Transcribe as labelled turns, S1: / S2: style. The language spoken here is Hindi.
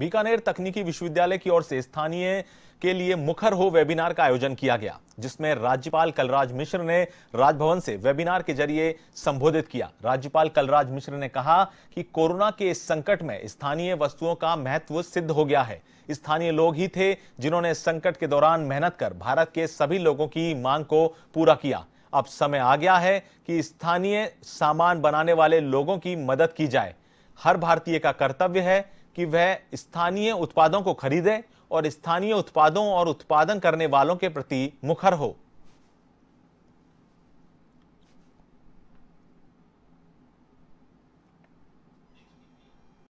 S1: बीकानेर तकनीकी विश्वविद्यालय की ओर से स्थानीय के लिए मुखर हो वेबिनार का आयोजन किया गया जिसमें राज्यपाल कलराज मिश्र ने राजभवन से वेबिनार के जरिए संबोधित किया राज्यपाल कलराज मिश्र ने कहा कि कोरोना के संकट में स्थानीय वस्तुओं का महत्व सिद्ध हो गया है स्थानीय लोग ही थे जिन्होंने संकट के दौरान मेहनत कर भारत के सभी लोगों की मांग को पूरा किया अब समय आ गया है कि स्थानीय सामान बनाने वाले लोगों की मदद की जाए हर भारतीय का कर्तव्य है कि वह स्थानीय उत्पादों को खरीदे और स्थानीय उत्पादों और उत्पादन करने वालों के प्रति मुखर हो